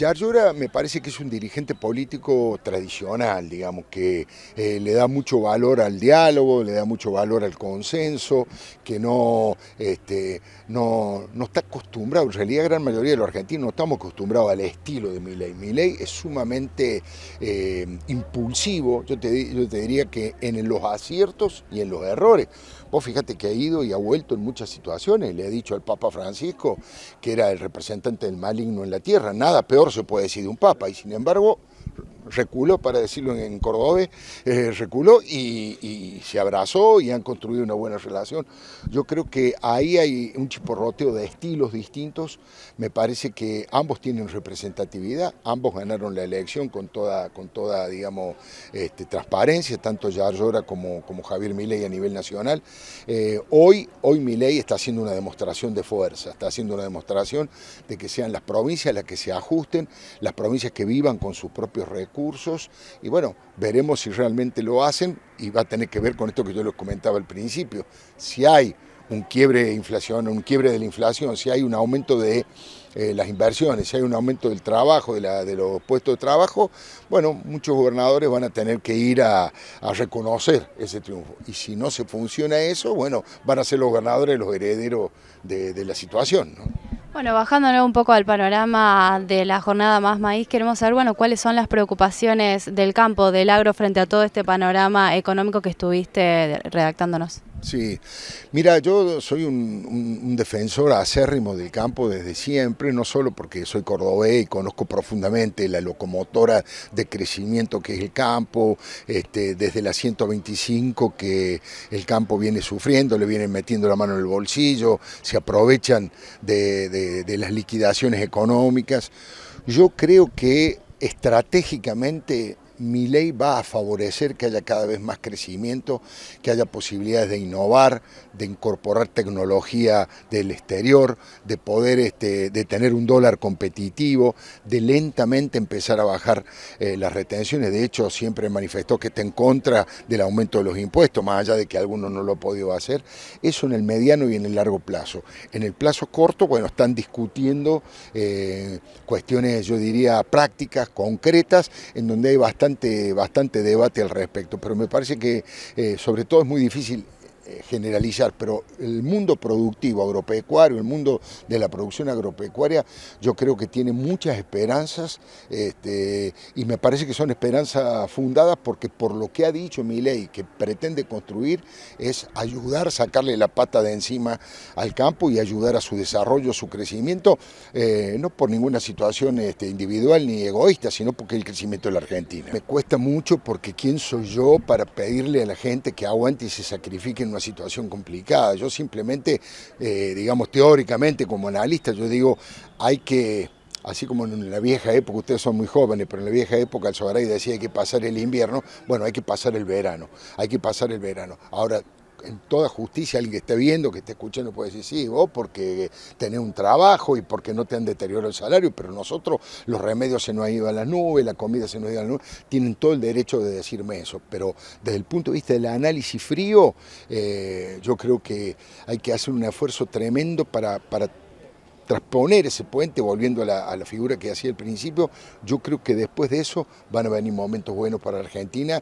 Yarlora me parece que es un dirigente político tradicional, digamos, que eh, le da mucho valor al diálogo, le da mucho valor al consenso, que no, este, no, no está acostumbrado, en realidad la gran mayoría de los argentinos no estamos acostumbrados al estilo de Milei. Milei es sumamente eh, impulsivo, yo te, diría que en los aciertos y en los errores. Vos fíjate que ha ido y ha vuelto en muchas situaciones, le ha dicho al Papa Francisco que era el representante del maligno en la tierra, nada peor se puede decir de un papa, y sin embargo reculó, para decirlo en, Córdoba eh, reculó y, se abrazó y han construido una buena relación. Yo creo que ahí hay un chiporroteo de estilos distintos. Me parece que ambos tienen representatividad, ambos ganaron la elección con toda, con toda digamos, este, transparencia, tanto Yarlora como, como Javier Milei a nivel nacional. Eh, hoy, hoy Milei está haciendo una demostración de fuerza, está haciendo una demostración de que sean las provincias las que se ajusten, las provincias que vivan con sus propios recursos y bueno, veremos si realmente lo hacen y va a tener que ver con esto que yo les comentaba al principio. Si hay un quiebre de inflación, un quiebre de la inflación, si hay un aumento de eh, las inversiones, si hay un aumento del trabajo, de, los puestos de trabajo, bueno, muchos gobernadores van a tener que ir a, reconocer ese triunfo. Y si no se funciona eso, bueno, van a ser los gobernadores los herederos de, la situación. ¿no? Bueno, bajándonos un poco al panorama de la jornada Más Maíz, queremos saber, bueno, cuáles son las preocupaciones del campo, del agro, frente a todo este panorama económico que estuviste redactándonos. Sí, mira, yo soy un, defensor acérrimo del campo desde siempre, no solo porque soy cordobés y conozco profundamente la locomotora de crecimiento que es el campo, este, desde la 125 que el campo viene sufriendo, le vienen metiendo la mano en el bolsillo, se aprovechan de las liquidaciones económicas. Yo creo que estratégicamente mi ley va a favorecer que haya cada vez más crecimiento, que haya posibilidades de innovar, de incorporar tecnología del exterior, de poder este, de tener un dólar competitivo, de lentamente empezar a bajar eh, las retenciones. De hecho, siempre manifestó que está en contra del aumento de los impuestos, más allá de que algunos no lo han podido hacer. Eso en el mediano y en el largo plazo. En el plazo corto, bueno, están discutiendo eh, cuestiones, yo diría, prácticas, concretas, en donde hay bastante bastante, debate al respecto, pero me parece que eh, sobre todo es muy difícil eh, generalizar, pero el mundo productivo agropecuario, el mundo de la producción agropecuaria, yo creo que tiene muchas esperanzas este, y me parece que son esperanzas fundadas porque por lo que ha dicho mi ley que pretende construir es ayudar, sacarle la pata de encima al campo y ayudar a su desarrollo, a su crecimiento, eh, no por ninguna situación este, individual ni egoísta, sino porque el crecimiento de la Argentina. Me cuesta mucho porque quién soy yo para pedirle a la gente que aguante y se sacrifique en una situación complicada. Yo simplemente, eh, digamos teóricamente como analista, yo digo, hay que, así como en la vieja época, ustedes son muy jóvenes, pero en la vieja época el Sobaray decía hay que pasar el invierno, bueno, hay que pasar el verano, hay que pasar el verano. Ahora, en toda justicia alguien que esté viendo, que esté escuchando, puede decir, sí, vos porque tenés un trabajo y porque no te han deteriorado el salario, pero nosotros los remedios se nos han ido a la nube la comida se nos ha ido a las nubes, tienen todo el derecho de decirme eso, pero desde el punto de vista del análisis frío, eh, yo creo que hay que hacer un esfuerzo tremendo para, para transponer ese puente, volviendo a la, a la figura que hacía al principio, yo creo que después de eso van a venir momentos buenos para la Argentina